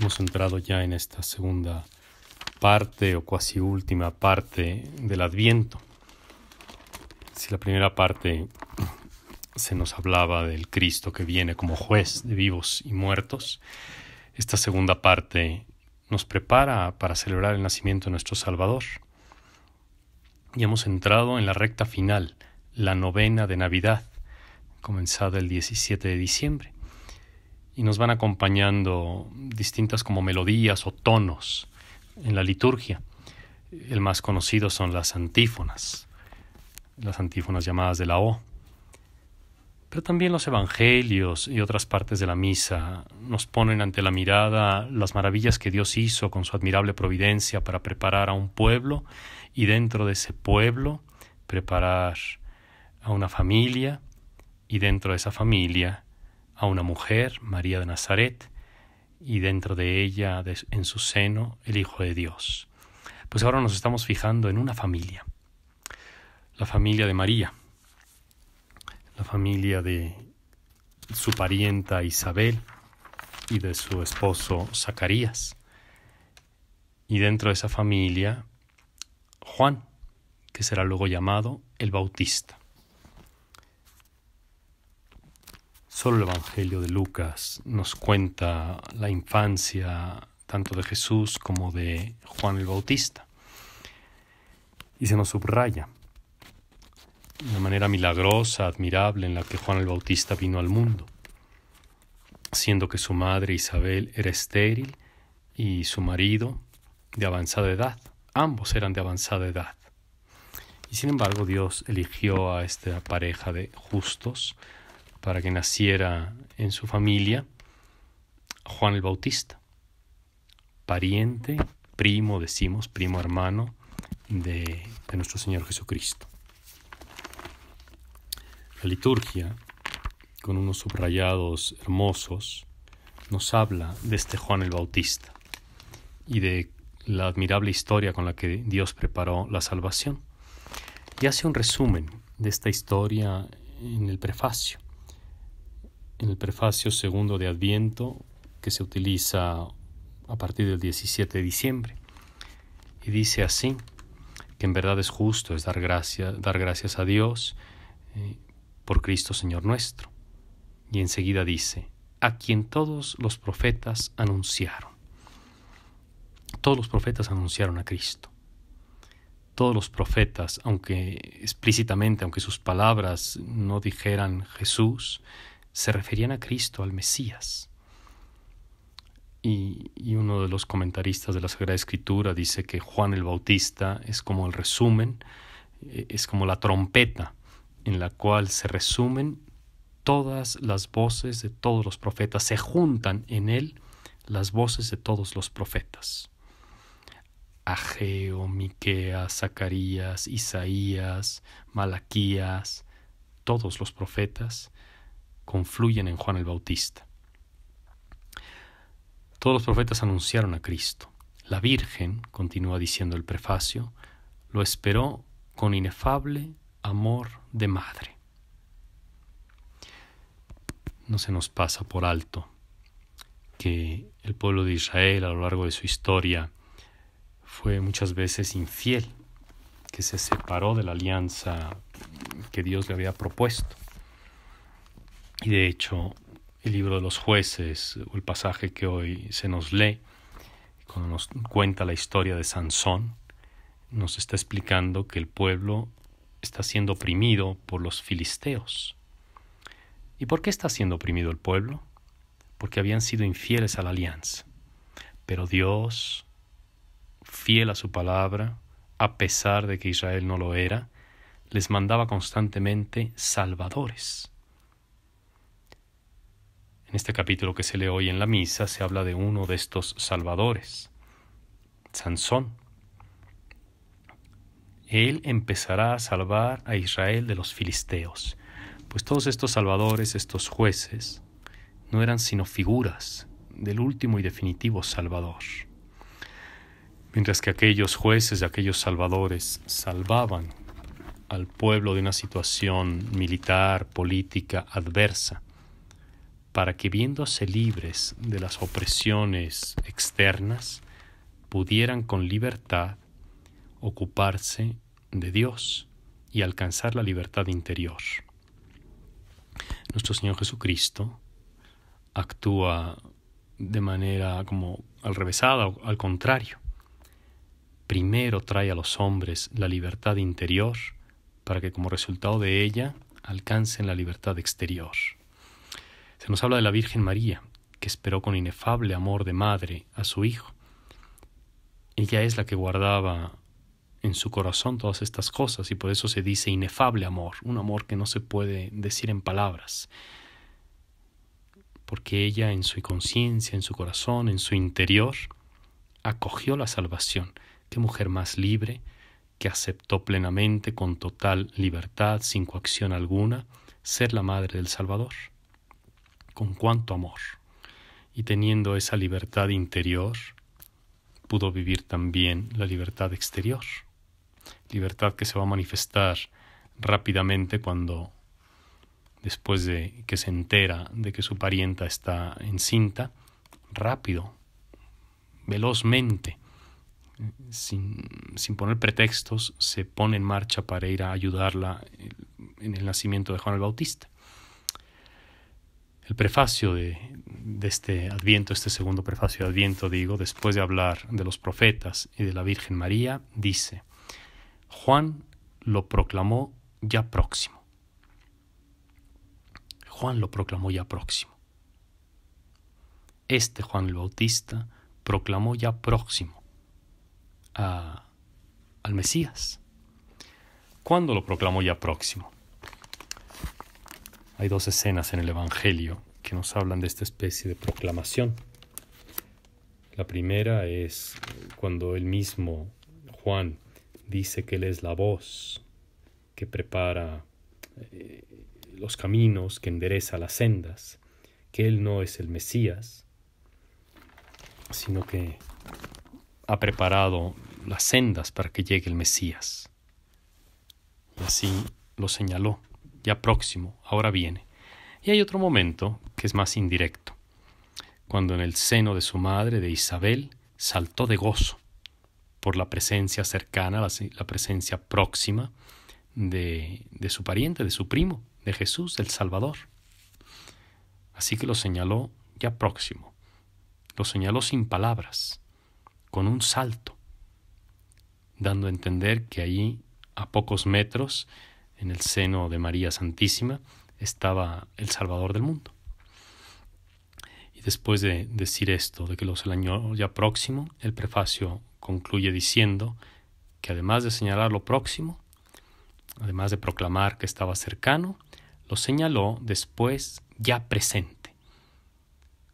Hemos entrado ya en esta segunda parte o cuasi última parte del Adviento. Si la primera parte se nos hablaba del Cristo que viene como juez de vivos y muertos, esta segunda parte nos prepara para celebrar el nacimiento de nuestro Salvador. Y hemos entrado en la recta final, la novena de Navidad, comenzada el 17 de diciembre y nos van acompañando distintas como melodías o tonos en la liturgia. El más conocido son las antífonas, las antífonas llamadas de la O. Pero también los evangelios y otras partes de la misa nos ponen ante la mirada las maravillas que Dios hizo con su admirable providencia para preparar a un pueblo y dentro de ese pueblo preparar a una familia y dentro de esa familia a una mujer, María de Nazaret, y dentro de ella, en su seno, el Hijo de Dios. Pues ahora nos estamos fijando en una familia, la familia de María, la familia de su parienta Isabel y de su esposo Zacarías. Y dentro de esa familia, Juan, que será luego llamado el Bautista. Solo el Evangelio de Lucas nos cuenta la infancia tanto de Jesús como de Juan el Bautista. Y se nos subraya la manera milagrosa, admirable en la que Juan el Bautista vino al mundo, siendo que su madre Isabel era estéril y su marido de avanzada edad. Ambos eran de avanzada edad. Y sin embargo Dios eligió a esta pareja de justos para que naciera en su familia Juan el Bautista, pariente, primo, decimos, primo hermano de, de nuestro Señor Jesucristo. La liturgia, con unos subrayados hermosos, nos habla de este Juan el Bautista y de la admirable historia con la que Dios preparó la salvación. Y hace un resumen de esta historia en el prefacio en el prefacio segundo de Adviento que se utiliza a partir del 17 de diciembre. Y dice así, que en verdad es justo, es dar, gracias dar gracias a Dios eh, por Cristo Señor nuestro. Y enseguida dice, a quien todos los profetas anunciaron. Todos los profetas anunciaron a Cristo. Todos los profetas, aunque explícitamente, aunque sus palabras no dijeran Jesús, se referían a Cristo, al Mesías. Y, uno de los comentaristas de la Sagrada Escritura dice que Juan el Bautista es como el resumen, eh, es como la trompeta en la cual se resumen todas las voces de todos los profetas, se juntan en él las voces de todos los profetas. Ageo, Miqueas, Zacarías, Isaías, Malaquías, todos los profetas confluyen en Juan el Bautista. Todos los profetas anunciaron a Cristo. La Virgen, continúa diciendo el prefacio, lo esperó con inefable amor de madre. No se nos pasa por alto que el pueblo de Israel a lo largo de su historia fue muchas veces infiel, que se separó de la alianza que Dios le había propuesto. Y de hecho, el libro de los jueces, o el pasaje que hoy se nos lee, cuando nos cuenta la historia de Sansón, nos está explicando que el pueblo está siendo oprimido por los filisteos. ¿Y por qué está siendo oprimido el pueblo? Porque habían sido infieles a la alianza. Pero Dios, fiel a su palabra, a pesar de que Israel no lo era, les mandaba constantemente salvadores. En este capítulo que se lee hoy en la misa se habla de uno de estos salvadores, Sansón. Él empezará a salvar a Israel de los filisteos, pues todos estos salvadores, estos jueces, no eran sino figuras del último y definitivo Salvador. Mientras que aquellos jueces, aquellos salvadores, salvaban al pueblo de una situación militar, política, adversa, para que viéndose libres de las opresiones externas, pudieran con libertad ocuparse de Dios y alcanzar la libertad interior. Nuestro Señor Jesucristo actúa de manera como al revésada al contrario. Primero trae a los hombres la libertad interior para que como resultado de ella alcancen la libertad exterior. Se nos habla de la Virgen María, que esperó con inefable amor de madre a su hijo. Ella es la que guardaba en su corazón todas estas cosas y por eso se dice inefable amor, un amor que no se puede decir en palabras, porque ella en su conciencia, en su corazón, en su interior, acogió la salvación. Qué mujer más libre, que aceptó plenamente, con total libertad, sin coacción alguna, ser la madre del Salvador con cuánto amor. Y teniendo esa libertad interior, pudo vivir también la libertad exterior. Libertad que se va a manifestar rápidamente cuando, después de que se entera de que su parienta está encinta, rápido, velozmente, sin, sin, poner pretextos, se pone en marcha para ir a ayudarla en el nacimiento de Juan el Bautista el prefacio de, este Adviento, este segundo prefacio de Adviento, digo, después de hablar de los profetas y de la Virgen María, dice, Juan lo proclamó ya próximo. Juan lo proclamó ya próximo. Este Juan el Bautista proclamó ya próximo a, al Mesías. ¿Cuándo lo proclamó ya próximo? Hay dos escenas en el Evangelio que nos hablan de esta especie de proclamación. La primera es cuando el mismo Juan dice que Él es la voz que prepara eh, los caminos, que endereza las sendas, que Él no es el Mesías, sino que ha preparado las sendas para que llegue el Mesías. Y así lo señaló ya próximo, ahora viene. Y hay otro momento que es más indirecto, cuando en el seno de su madre, de Isabel, saltó de gozo por la presencia cercana, la, presencia próxima de, de su pariente, de su primo, de Jesús, del Salvador. Así que lo señaló ya próximo, lo señaló sin palabras, con un salto, dando a entender que allí, a pocos metros, en el seno de María Santísima estaba el Salvador del mundo. Y después de decir esto, de que los el año ya próximo, el prefacio concluye diciendo que además de señalar lo próximo, además de proclamar que estaba cercano, lo señaló después ya presente.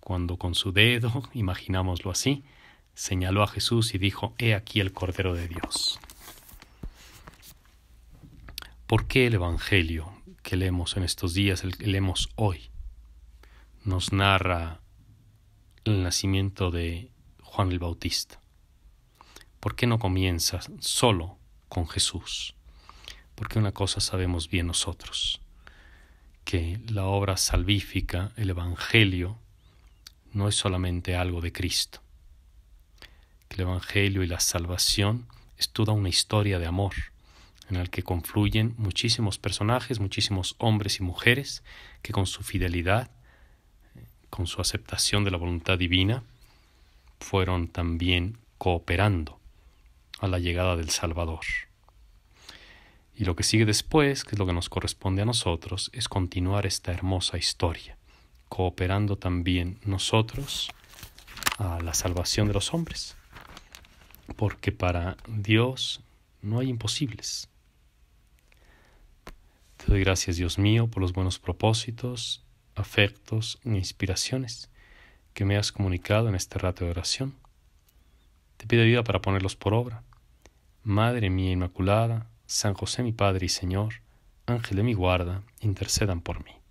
Cuando con su dedo, imaginámoslo así, señaló a Jesús y dijo, He aquí el Cordero de Dios. ¿Por qué el Evangelio que leemos en estos días, el que leemos hoy, nos narra el nacimiento de Juan el Bautista? ¿Por qué no comienza solo con Jesús? Porque una cosa sabemos bien nosotros, que la obra salvífica, el Evangelio, no es solamente algo de Cristo. Que el Evangelio y la salvación es toda una historia de amor, en el que confluyen muchísimos personajes, muchísimos hombres y mujeres que con su fidelidad, con su aceptación de la voluntad divina, fueron también cooperando a la llegada del Salvador. Y lo que sigue después, que es lo que nos corresponde a nosotros, es continuar esta hermosa historia, cooperando también nosotros a la salvación de los hombres, porque para Dios no hay imposibles. Te doy gracias, Dios mío, por los buenos propósitos, afectos e inspiraciones que me has comunicado en este rato de oración. Te pido ayuda para ponerlos por obra. Madre mía Inmaculada, San José mi Padre y Señor, Ángel de mi guarda, intercedan por mí.